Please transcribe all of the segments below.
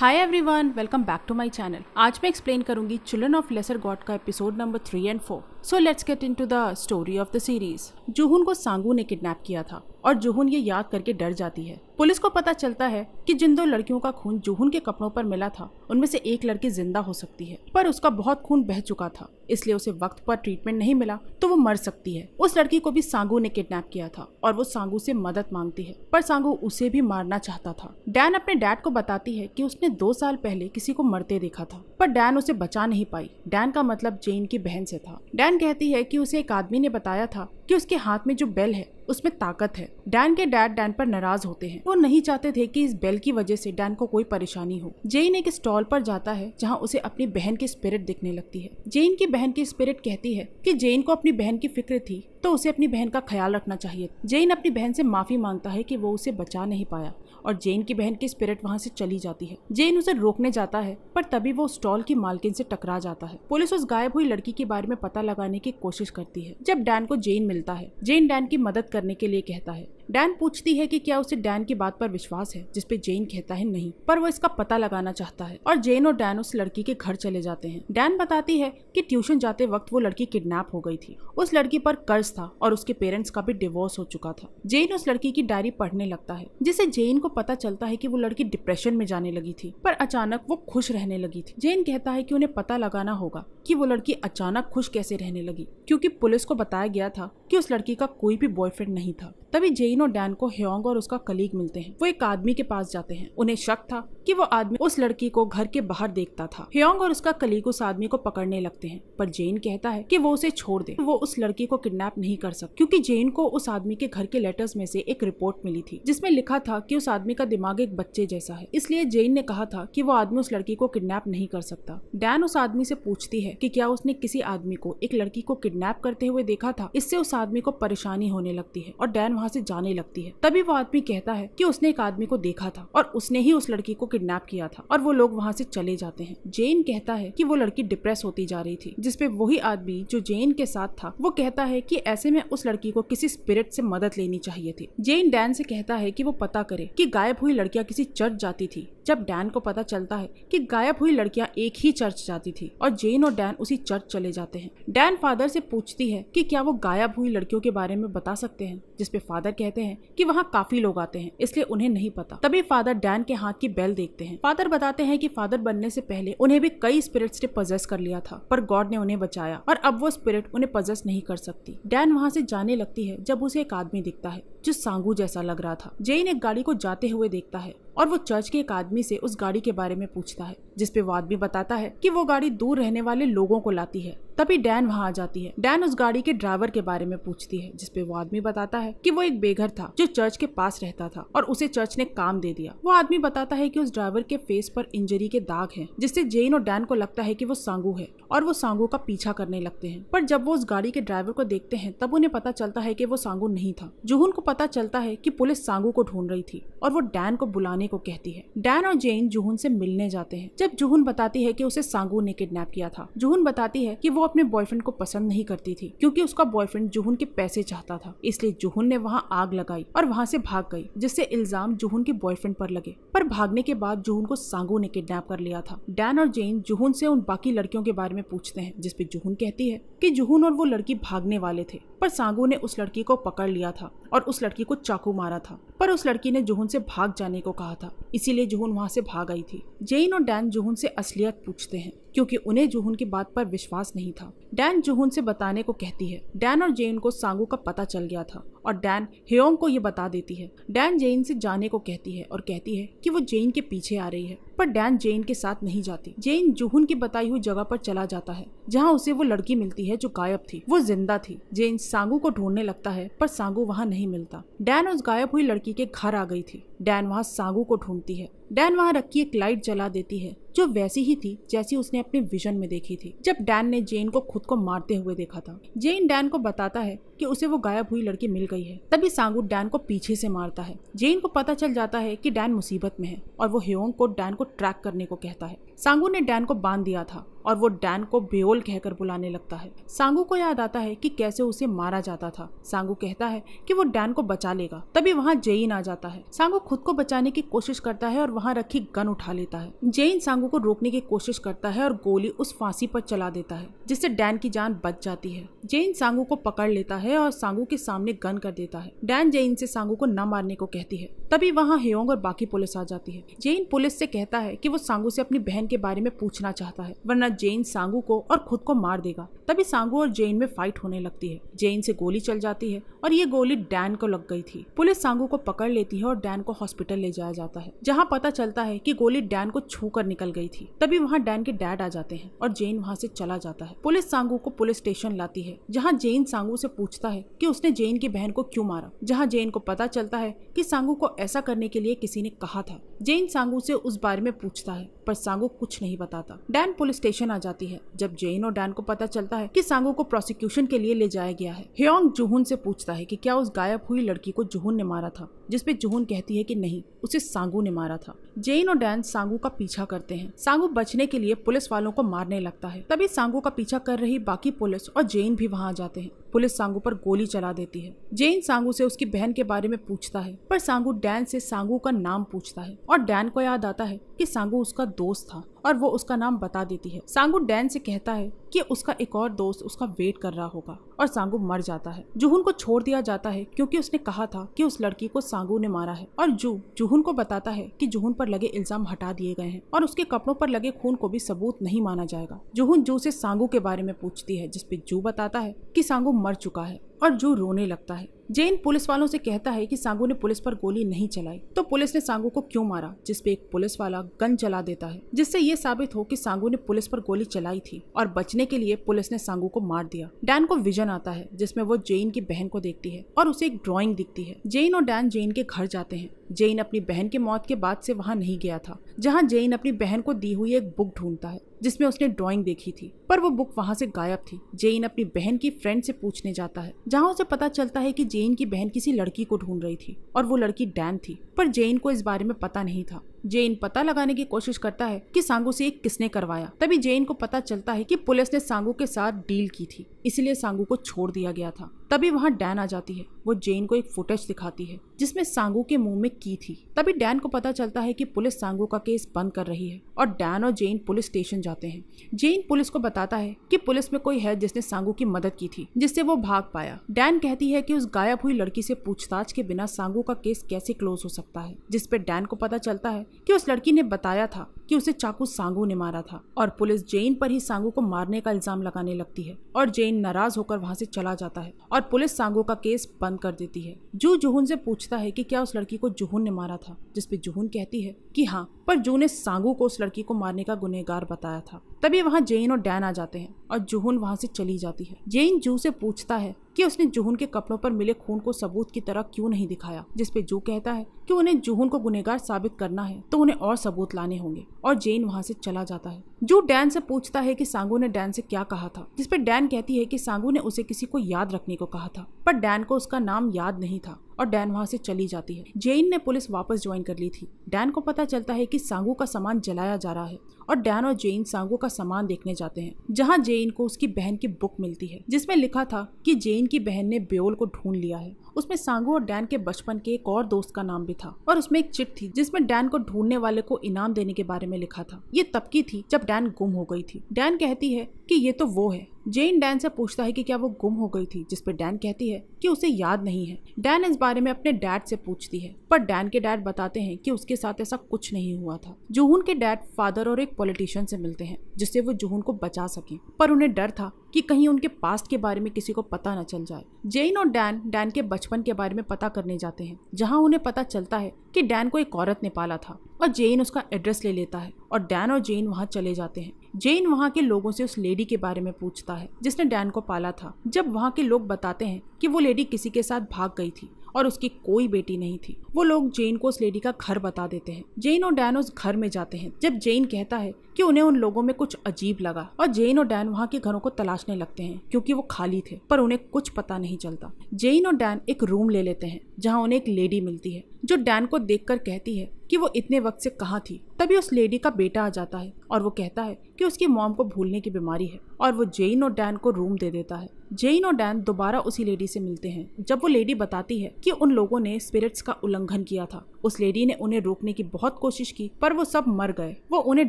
hi everyone welcome back to my channel आज मैं explain करूंगी चिल्ड्रन ऑफ लेसर गॉड का episode number three and four so let's get into the story of the series जुहुन को सांगू ने kidnap किया था और जूहून ये याद करके डर जाती है पुलिस को पता चलता है कि जिन दो लड़कियों का खून जुहुन के कपड़ों पर मिला था उनमें से एक लड़की जिंदा हो सकती है पर उसका बहुत खून बह चुका था इसलिए उसे वक्त पर ट्रीटमेंट नहीं मिला तो वो मर सकती है उस लड़की को भी सांगू ने किडनैप किया था और वो सांगू से मदद मांगती है पर सांगू उसे भी मारना चाहता था डैन अपने डैड को बताती है की उसने दो साल पहले किसी को मरते देखा था पर डैन उसे बचा नहीं पाई डैन का मतलब जेन की बहन से था डैन डैन कहती है कि उसे एक आदमी ने बताया था कि उसके हाथ में जो बेल है उसमें ताकत है डैन के डैड डैन पर नाराज होते हैं वो नहीं चाहते थे कि इस बेल की वजह से डैन को कोई परेशानी हो जेन एक स्टॉल पर जाता है जहां उसे अपनी बहन की स्पिरिट दिखने लगती है जेन की बहन की स्पिरिट कहती है कि जेन को अपनी बहन की फिक्र थी तो उसे अपनी बहन का ख्याल रखना चाहिए जेन अपनी बहन से माफी मांगता है कि वो उसे बचा नहीं पाया और जेन की बहन की स्पिरिट वहाँ से चली जाती है जेन उसे रोकने जाता है पर तभी वो स्टॉल की मालकिन से टकरा जाता है पुलिस उस गायब हुई लड़की के बारे में पता लगाने की कोशिश करती है जब डैन को जेन मिलता है जेन डैन की मदद करने के लिए कहता है डैन पूछती है कि क्या उसे डैन की बात पर विश्वास है जिसपे जेन कहता है नहीं पर वो इसका पता लगाना चाहता है और जेन और डैन उस लड़की के घर चले जाते हैं डैन बताती है कि ट्यूशन जाते वक्त वो लड़की किडनैप हो गई थी उस लड़की पर कर्ज था और उसके पेरेंट्स का भी डिवोर्स हो चुका था जेन उस लड़की की डायरी पढ़ने लगता है जिसे जेन को पता चलता है की वो लड़की डिप्रेशन में जाने लगी थी पर अचानक वो खुश रहने लगी थी जेन कहता है की उन्हें पता लगाना होगा की वो लड़की अचानक खुश कैसे रहने लगी क्यूँकी पुलिस को बताया गया था की उस लड़की का कोई भी बॉयफ्रेंड नहीं था तभी जेन और डैन को ह्योंग और उसका कलीग मिलते हैं वो एक आदमी के पास जाते हैं उन्हें शक था कि वो आदमी उस लड़की को घर के बाहर देखता था ह्योंग और उसका कलीग उस आदमी को पकड़ने लगते हैं पर जेन कहता है कि वो उसे छोड़ दे वो उस लड़की को किडनैप नहीं कर सकती क्योंकि जेन को उस आदमी के घर के लेटर्स में से एक रिपोर्ट मिली थी जिसमें लिखा था कि उस आदमी का दिमाग एक बच्चे जैसा है इसलिए जेन ने कहा था कि वो आदमी उस लड़की को किडनैप नहीं कर सकता डैन उस आदमी से पूछती है कि क्या उसने किसी आदमी को एक लड़की को किडनैप करते हुए देखा था इससे उस आदमी को परेशानी होने लगती है और डैन वहाँ से जाने लगती है तभी वो आदमी कहता है कि उसने एक आदमी को देखा था और उसने ही उस लड़की को किडनैप किया था और वो लोग वहाँ से चले जाते हैं जेन कहता है कि वो लड़की डिप्रेस होती जा रही थी जिसपे वही आदमी जो जेन के साथ था वो कहता है कि ऐसे में उस लड़की को किसी स्पिरिट से मदद लेनी चाहिए थी जेन डैन से कहता है कि वो पता करे कि गायब हुई लड़कियां किसी चर्च जाती थी जब डैन को पता चलता है कि गायब हुई लड़कियां एक ही चर्च जाती थी और जेन और डैन उसी चर्च चले जाते हैं डैन फादर से पूछती है कि क्या वो गायब हुई लड़कियों के बारे में बता सकते हैं जिसपे फादर कहते हैं कि वहाँ काफी लोग आते हैं इसलिए उन्हें नहीं पता तभी फादर डैन के हाथ की बेल देखते हैं फादर बताते हैं कि फादर बनने से पहले उन्हें भी कई स्पिरिट्स ने पजेस कर लिया था पर गॉड ने उन्हें बचाया और अब वो स्पिरिट उन्हें पजेस नहीं कर सकती डैन वहाँ से जाने लगती है जब उसे एक आदमी दिखता है जो सांगू जैसा लग रहा था जेन एक गाड़ी को जाते हुए देखता है और वो चर्च के एक आदमी से उस गाड़ी के बारे में पूछता है जिसपे वो आदमी बताता है कि वो गाड़ी दूर रहने वाले लोगों को लाती है तभी डैन वहाँ आ जाती है डैन उस गाड़ी के ड्राइवर के बारे में पूछती है जिसपे वो आदमी बताता है कि वो एक बेघर था जो चर्च के पास रहता था और उसे चर्च ने काम दे दिया वो आदमी बताता है कि उस ड्राइवर के फेस पर इंजरी के दाग हैं जिससे जेन और डैन को लगता है कि वो सांगू है और वो सांगू का पीछा करने लगते हैं पर जब वो उस गाड़ी के ड्राइवर को देखते हैं तब उन्हें पता चलता है कि वो सांगू नहीं था जुहून को पता चलता है कि पुलिस सांगू को ढूंढ रही थी और वो डैन को बुलाने होने को कहती है डैन और जेन जुहन से मिलने जाते हैं जब जुहन बताती है कि उसे सांगू ने किडनैप किया था जुहन बताती है कि वो अपने बॉयफ्रेंड को पसंद नहीं करती थी क्योंकि उसका बॉयफ्रेंड जुहन के पैसे चाहता था इसलिए जुहन ने वहाँ आग लगाई और वहाँ से भाग गई जिससे इल्जाम जुहन के बॉयफ्रेंड पर लगे पर भागने के बाद जुहन को सांगू ने किडनैप कर लिया था डैन और जेन जुहन से उन बाकी लड़कियों के बारे में पूछते हैं जिसपे जुहन कहती है कि जुहून और वो लड़की भागने वाले थे पर सांगू ने उस लड़की को पकड़ लिया था और उस लड़की को चाकू मारा था पर उस लड़की ने जुहून से भाग जाने को कहा था इसीलिए जुहून वहाँ से भाग आई थी जेन और डैन जुहून से असलियत पूछते हैं क्योंकि उन्हें जुहून की बात पर विश्वास नहीं था डैन जूहन से बताने को कहती है डैन और जेन को सांगू का पता चल गया था और डैन हेयोंग को ये बता देती है डैन जेन से जाने को कहती है और कहती है कि वो जेन के पीछे आ रही है पर डैन जेन के साथ नहीं जाती जेन जूहून की बताई हुई जगह पर चला जाता है जहाँ उसे वो लड़की मिलती है जो गायब थी वो जिंदा थी जेन सांगू को ढूंढने लगता है पर सांगू वहाँ नहीं मिलता डैन उस गायब हुई लड़की के घर आ गई थी डैन वहाँ सांगू को ढूंढती है डैन वहाँ रखी एक लाइट जला देती है जो वैसी ही थी जैसी उसने अपने विजन में देखी थी जब डैन ने जेन को खुद को मारते हुए देखा था जेन डैन को बताता है कि उसे वो गायब हुई लड़की मिल गई है तभी सांगू डैन को पीछे से मारता है जेन को पता चल जाता है कि डैन मुसीबत में है और वो हेओंग को डैन को ट्रैक करने को कहता है सांगू ने डैन को बांध दिया था और वो डैन को बेओल कहकर बुलाने लगता है सांगू को याद आता है कि कैसे उसे मारा जाता था सांगू कहता है कि वो डैन को बचा लेगा तभी वहाँ जेन आ जाता है सांगू खुद को बचाने की कोशिश करता है और वहाँ रखी गन उठा लेता है जेन सांगू को रोकने की कोशिश करता है और गोली उस फांसी पर चला देता है जिससे डैन की जान बच जाती है जेन सांगू को पकड़ लेता है और सांगू के सामने गन कर देता है डैन जेन से सांगू को न मारने को कहती है तभी वहाँ हेयोंग और बाकी पुलिस आ जाती है जेन पुलिस से कहता है की वो सांगू से अपनी बहन के बारे में पूछना चाहता है वरना जेन सांगू को और खुद को मार देगा तभी सांगू और जेन में फाइट होने लगती है जेन से गोली चल जाती है और ये गोली डैन को लग गई थी पुलिस सांगू को पकड़ लेती है और डैन को हॉस्पिटल ले जाया जाता है जहाँ पता चलता है की गोली डैन को छू कर निकल गई थी तभी वहाँ डैन के डैड आ जाते हैं और जेन वहाँ से चला जाता है पुलिस सांगू को पुलिस स्टेशन लाती है जहाँ जेन सांगू से पूछता है कि उसने जेन की बहन को क्यों मारा जहाँ जेन को पता चलता है कि सांगू को ऐसा करने के लिए किसी ने कहा था जेन सांगू से उस बारे में पूछता है पर सांगू कुछ नहीं बताता डैन पुलिस स्टेशन आ जाती है जब जेन और डैन को पता चलता है कि सांगू को प्रोसिक्यूशन के लिए ले जाया गया है ह्योंग जुहुन से पूछता है कि क्या उस गायब हुई लड़की को जुहुन ने मारा था जिसपे जोहन कहती है कि नहीं उसे सांगू ने मारा था जेन और डैन सांगू का पीछा करते हैं सांगू बचने के लिए पुलिस वालों को मारने लगता है तभी सांगू का पीछा कर रही बाकी पुलिस और जेन भी वहाँ जाते हैं पुलिस सांगू पर गोली चला देती है जेन सांगू से उसकी बहन के बारे में पूछता है पर सांगू डैन से सांगू का नाम पूछता है और डैन को याद आता है कि सांगू उसका दोस्त था और वो उसका नाम बता देती है सांगू डैन से कहता है कि उसका एक और दोस्त उसका वेट कर रहा होगा और सांगू मर जाता है जुहून को छोड़ दिया जाता है क्योंकि उसने कहा था कि उस लड़की को सांगू सांगू ने मारा है और जू जूहून को बताता है कि जूहून पर लगे इल्जाम हटा दिए गए हैं और उसके कपड़ों पर लगे खून को भी सबूत नहीं माना जाएगा जूहून जू से सांगू के बारे में पूछती है जिसपे जू बताता है कि सांगू मर चुका है और जो रोने लगता है जेन पुलिस वालों से कहता है कि सांगू ने पुलिस पर गोली नहीं चलाई तो पुलिस ने सांगू को क्यों मारा जिसपे एक पुलिस वाला गन चला देता है जिससे ये साबित हो कि सांगू ने पुलिस पर गोली चलाई थी और बचने के लिए पुलिस ने सांगू को मार दिया डैन को विजन आता है जिसमें वो जेन की बहन को देखती है और उसे एक ड्रॉइंग दिखती है जेन और डैन जेन के घर जाते हैं जेन अपनी बहन की मौत के बाद से वहाँ नहीं गया था जहाँ जेन अपनी बहन को दी हुई एक बुक ढूंढता है जिसमें उसने ड्राइंग देखी थी पर वो बुक वहाँ से गायब थी जेन अपनी बहन की फ्रेंड से पूछने जाता है जहाँ उसे पता चलता है कि जेन की बहन किसी लड़की को ढूंढ रही थी और वो लड़की डैन थी पर जेन को इस बारे में पता नहीं था जेन पता लगाने की कोशिश करता है कि सांगू से किसने करवाया तभी जेन को पता चलता है कि पुलिस ने सांगू के साथ डील की थी इसलिए सांगू को छोड़ दिया गया था तभी वहाँ डैन आ जाती है वो जेन को एक फुटेज दिखाती है जिसमें सांगू के मुंह में की थी तभी डैन को पता चलता है कि पुलिस सांगू का केस बंद कर रही है और डैन और जेन पुलिस स्टेशन जाते हैं जेन पुलिस को बताता है कि पुलिस में कोई है जिसने सांगू की मदद की थी जिससे वो भाग पाया डैन कहती है कि उस गायब हुई लड़की से पूछताछ के बिना सांगू का केस कैसे क्लोज हो सकता है जिसपे डैन को पता चलता है कि उस लड़की ने बताया था कि उसे चाकू सांगू ने मारा था और पुलिस जेन पर ही सांगू को मारने का इल्जाम लगाने लगती है और जेन नाराज होकर वहां से चला जाता है और पुलिस सांगू का केस बंद कर देती है जू जुहून से पूछता है कि क्या उस लड़की को जुहून ने मारा था जिसपे जुहून कहती है कि हाँ पर जू ने सांगू को उस लड़की को मारने का गुनहगार बताया था तभी वहाँ जेन और डैन आ जाते हैं और जुहून वहाँ से चली जाती है जेन जू से पूछता है कि उसने जुहून के कपड़ों पर मिले खून को सबूत की तरह क्यों नहीं दिखाया जिसपे जू कहता है कि उन्हें जुहून को गुनहगार साबित करना है तो उन्हें और सबूत लाने होंगे और जेन वहां से चला जाता है जो डैन से पूछता है कि सांगू ने डैन से क्या कहा था जिसपे डैन कहती है कि सांगू ने उसे किसी को याद रखने को कहा था पर डैन को उसका नाम याद नहीं था और डैन वहां से चली जाती है जेन ने पुलिस वापस ज्वाइन कर ली थी डैन को पता चलता है कि सांगू का सामान जलाया जा रहा है और डैन और जेन सांगू का सामान देखने जाते हैं जहाँ जेन को उसकी बहन की बुक मिलती है जिसमें लिखा था कि जेन की बहन ने ब्योल को ढूंढ लिया है उसमें सांगू और डैन के बचपन के एक और दोस्त का नाम भी था और उसमें एक चिट थी जिसमें डैन को ढूंढने वाले को इनाम देने के बारे में लिखा था ये तब की थी जब डैन गुम हो गई थी डैन कहती है कि ये तो वो है जेन डैन से पूछता है कि क्या वो गुम हो गई थी जिस पर डैन कहती है कि उसे याद नहीं है डैन इस बारे में अपने डैड से पूछती है पर डैन के डैड बताते हैं कि उसके साथ ऐसा कुछ नहीं हुआ था जूहून के डैड फादर और एक पॉलिटिशियन से मिलते हैं जिससे वो जूहून को बचा सके पर उन्हें डर था कि कहीं उनके पास्ट के बारे में किसी को पता न चल जाए जेन और डैन डैन के बचपन के बारे में पता करने जाते हैं जहां उन्हें पता चलता है कि डैन को एक औरत ने पाला था और जेन उसका एड्रेस ले लेता है और डैन और जेन वहां चले जाते हैं जेन वहां के लोगों से उस लेडी के बारे में पूछता है जिसने डैन को पाला था जब वहां के लोग बताते हैं कि वो लेडी किसी के साथ भाग गई थी और उसकी कोई बेटी नहीं थी वो लोग जेन को उस लेडी का घर बता देते हैं जेन और डैन उस घर में जाते हैं जब जेन कहता है कि उन्हें उन लोगों में कुछ अजीब लगा और जेन और डैन वहाँ के घरों को तलाशने लगते हैं क्योंकि वो खाली थे पर उन्हें कुछ पता नहीं चलता जेन और डैन एक रूम ले लेते हैं जहाँ उन्हें एक लेडी मिलती है जो डैन को देख कहती है कि वो इतने वक्त से कहाँ थी तभी उस लेडी का बेटा आ जाता है और वो कहता है कि उसकी मॉम को भूलने की बीमारी है और वो जेन और डैन को रूम दे देता है जेन और डैन दोबारा उसी लेडी से मिलते हैं जब वो लेडी बताती है कि उन लोगों ने स्पिरिट्स का उल्लंघन किया था उस लेडी ने उन्हें रोकने की बहुत कोशिश की पर वो सब मर गए वो उन्हें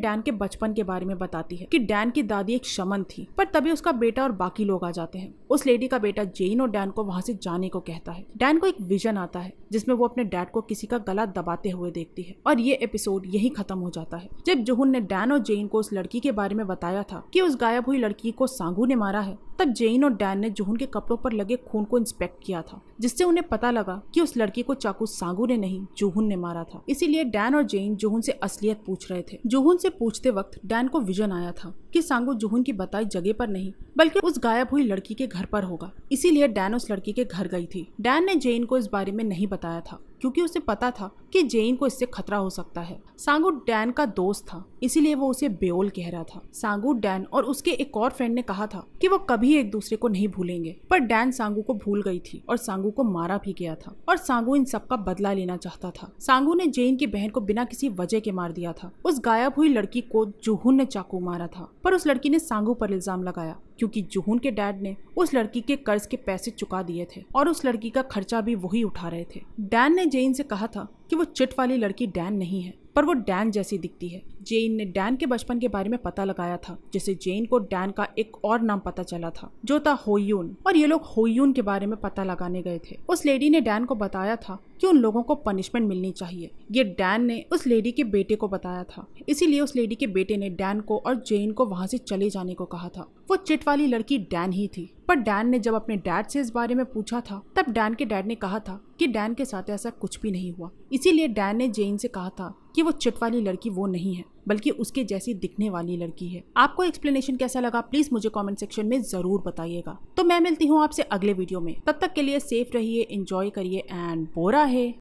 डैन के बचपन के बारे में बताती है कि डैन की दादी एक शमन थी पर तभी उसका बेटा और बाकी लोग आ जाते हैं उस लेडी का बेटा जेन और डैन को वहां से जाने को कहता है डैन को एक विजन आता है जिसमें वो अपने डैड को किसी का गला दबाते हुए देखती है और ये एपिसोड यही खत्म हो जाता है जब जोहन ने डैन और जेन को उस लड़की के बारे में बताया था कि उस गायब हुई लड़की को सांगू ने मारा है तब जेन और डैन ने जूहन के कपड़ों पर लगे खून को इंस्पेक्ट किया था जिससे उन्हें पता लगा कि उस लड़की को चाकू सांगू ने नहीं जोहन ने मारा था इसीलिए डैन और जेन जोहन से असलियत पूछ रहे थे जूहन से पूछते वक्त डैन को विजन आया था कि सांगू जोहन की बताई जगह पर नहीं बल्कि उस गायब हुई लड़की के घर पर होगा इसीलिए डैन उस लड़की के घर गई थी डैन ने जेन को इस बारे में नहीं बताया था क्योंकि उसे पता था कि जेन को इससे खतरा हो सकता है सांगू डैन का दोस्त था इसीलिए वो उसे बेओल कह रहा था सांगू डैन और उसके एक और फ्रेंड ने कहा था कि वो कभी एक दूसरे को नहीं भूलेंगे पर डैन सांगू को भूल गई थी और सांगू को मारा भी गया था और सांगू इन सबका बदला लेना चाहता था सांगू ने जेन की बहन को बिना किसी वजह के मार दिया था उस गायब हुई लड़की को जूहून ने चाकू मारा था पर उस लड़की ने सांगू पर इल्जाम लगाया क्योंकि जुहून के डैड ने उस लड़की के कर्ज के पैसे चुका दिए थे और उस लड़की का खर्चा भी वही उठा रहे थे डैन ने जेन से कहा था कि वो चिट वाली लड़की डैन नहीं है पर वो डैन जैसी दिखती है जेन ने डैन के बचपन के बारे में पता लगाया था जिसे जेन को डैन का एक और नाम पता चला था जो था होयून और ये लोग होयून के बारे में पता लगाने गए थे उस लेडी ने डैन को बताया था कि उन लोगों को पनिशमेंट मिलनी चाहिए ये डैन ने उस लेडी के बेटे को बताया था इसीलिए उस लेडी के बेटे ने डैन को और जेन को वहाँ से चले जाने को कहा था वो चिट वाली लड़की डैन ही थी पर डैन ने जब अपने डैड से इस बारे में पूछा था तब डैन के डैड ने कहा था कि डैन के साथ ऐसा कुछ भी नहीं हुआ इसीलिए डैन ने जेन से कहा था कि वो चिट वाली लड़की वो नहीं है बल्कि उसके जैसी दिखने वाली लड़की है आपको एक्सप्लेनेशन कैसा लगा प्लीज मुझे कॉमेंट सेक्शन में जरूर बताइएगा तो मैं मिलती हूँ आपसे अगले वीडियो में तब तक के लिए सेफ रहिए इंजॉय करिए एंड बोरा है